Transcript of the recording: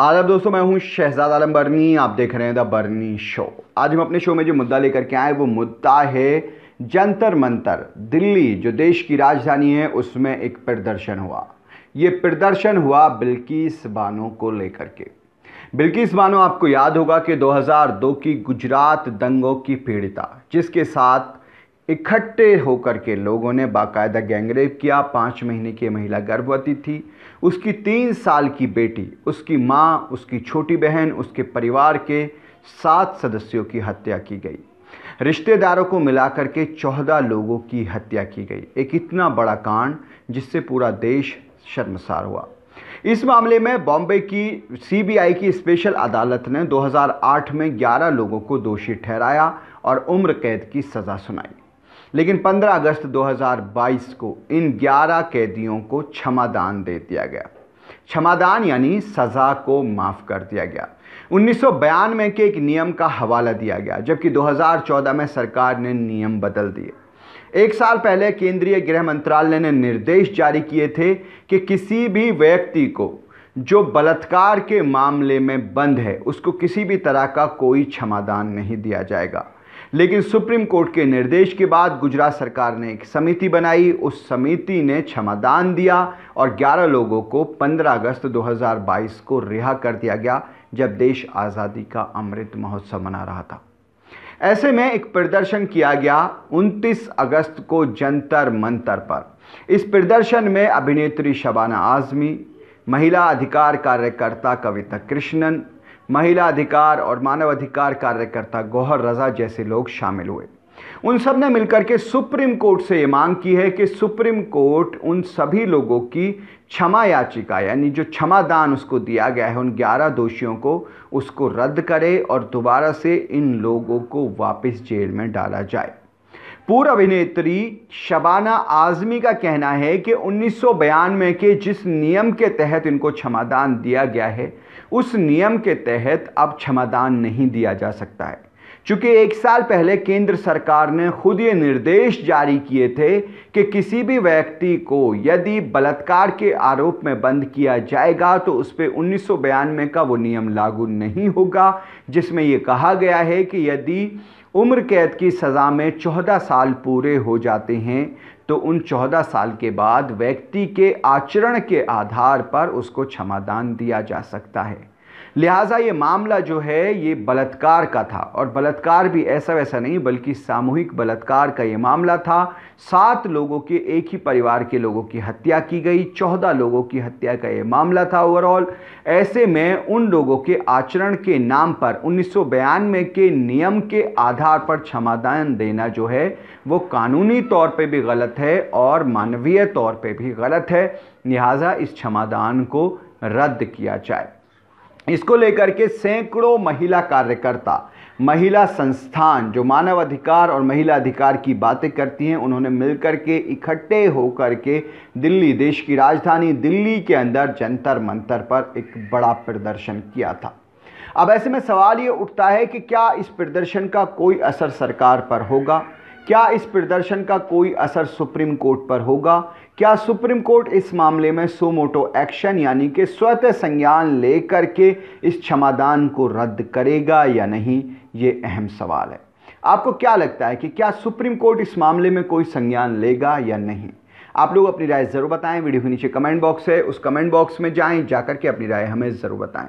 आदाब दोस्तों मैं हूं शहजाद आलम बर्नी आप देख रहे हैं द बर्नी शो आज हम अपने शो में जो मुद्दा लेकर के आए वो मुद्दा है जंतर मंतर दिल्ली जो देश की राजधानी है उसमें एक प्रदर्शन हुआ ये प्रदर्शन हुआ बिल्किस बानो को लेकर के बिल्किस बानो आपको याद होगा कि 2002 की गुजरात दंगों की पीड़िता जिसके साथ इकट्ठे होकर के लोगों ने बाकायदा गैंगरेप किया पाँच महीने की महिला गर्भवती थी उसकी तीन साल की बेटी उसकी माँ उसकी छोटी बहन उसके परिवार के सात सदस्यों की हत्या की गई रिश्तेदारों को मिलाकर के चौदह लोगों की हत्या की गई एक इतना बड़ा कांड जिससे पूरा देश शर्मसार हुआ इस मामले में बॉम्बे की सीबीआई की स्पेशल अदालत ने 2008 में 11 लोगों को दोषी ठहराया और उम्र कैद की सज़ा सुनाई लेकिन 15 अगस्त 2022 को इन 11 कैदियों को क्षमादान दे दिया गया क्षमादान यानी सज़ा को माफ़ कर दिया गया उन्नीस बयानवे के एक नियम का हवाला दिया गया जबकि 2014 में सरकार ने नियम बदल दिए एक साल पहले केंद्रीय गृह मंत्रालय ने निर्देश जारी किए थे कि किसी भी व्यक्ति को जो बलात्कार के मामले में बंद है उसको किसी भी तरह का कोई क्षमादान नहीं दिया जाएगा लेकिन सुप्रीम कोर्ट के निर्देश के बाद गुजरात सरकार ने एक समिति बनाई उस समिति ने क्षमादान दिया और 11 लोगों को 15 अगस्त 2022 को रिहा कर दिया गया जब देश आज़ादी का अमृत महोत्सव मना रहा था ऐसे में एक प्रदर्शन किया गया 29 अगस्त को जंतर मंतर पर इस प्रदर्शन में अभिनेत्री शबाना आजमी महिला अधिकार कार्यकर्ता कविता कृष्णन महिला अधिकार और मानवाधिकार कार्यकर्ता गौहर रजा जैसे लोग शामिल हुए उन सब ने मिलकर के सुप्रीम कोर्ट से ये मांग की है कि सुप्रीम कोर्ट उन सभी लोगों की क्षमा याचिका यानी जो क्षमा दान उसको दिया गया है उन 11 दोषियों को उसको रद्द करे और दोबारा से इन लोगों को वापस जेल में डाला जाए पूर्व अभिनेत्री शबाना आज़मी का कहना है कि 1992 के जिस नियम के तहत इनको क्षमादान दिया गया है उस नियम के तहत अब क्षमादान नहीं दिया जा सकता है चूँकि एक साल पहले केंद्र सरकार ने खुद ये निर्देश जारी किए थे कि किसी भी व्यक्ति को यदि बलात्कार के आरोप में बंद किया जाएगा तो उस पर उन्नीस का वो नियम लागू नहीं होगा जिसमें ये कहा गया है कि यदि उम्र कैद की सज़ा में 14 साल पूरे हो जाते हैं तो उन 14 साल के बाद व्यक्ति के आचरण के आधार पर उसको क्षमादान दिया जा सकता है लिहाजा ये मामला जो है ये बलात्कार का था और बलात्कार भी ऐसा वैसा नहीं बल्कि सामूहिक बलात्कार का ये मामला था सात लोगों के एक ही परिवार के लोगों की हत्या की गई चौदह लोगों की हत्या का ये मामला था ओवरऑल ऐसे में उन लोगों के आचरण के नाम पर उन्नीस के नियम के आधार पर क्षमादान देना जो है वो कानूनी तौर पर भी गलत है और मानवीय तौर पर भी गलत है लिहाजा इस क्षमादान को रद्द किया जाए इसको लेकर के सैकड़ों महिला कार्यकर्ता महिला संस्थान जो मानव अधिकार और महिला अधिकार की बातें करती हैं उन्होंने मिलकर के इकट्ठे होकर के दिल्ली देश की राजधानी दिल्ली के अंदर जंतर मंतर पर एक बड़ा प्रदर्शन किया था अब ऐसे में सवाल ये उठता है कि क्या इस प्रदर्शन का कोई असर सरकार पर होगा क्या इस प्रदर्शन का कोई असर सुप्रीम कोर्ट पर होगा क्या सुप्रीम कोर्ट इस मामले में सोमोटो एक्शन यानी कि स्वतः संज्ञान लेकर के इस क्षमादान को रद्द करेगा या नहीं ये अहम सवाल है आपको क्या लगता है कि क्या सुप्रीम कोर्ट इस मामले में कोई संज्ञान लेगा या नहीं आप लोग अपनी राय ज़रूर बताएं वीडियो के नीचे कमेंट बॉक्स है उस कमेंट बॉक्स में जाएं जाकर के अपनी राय हमें ज़रूर बताएं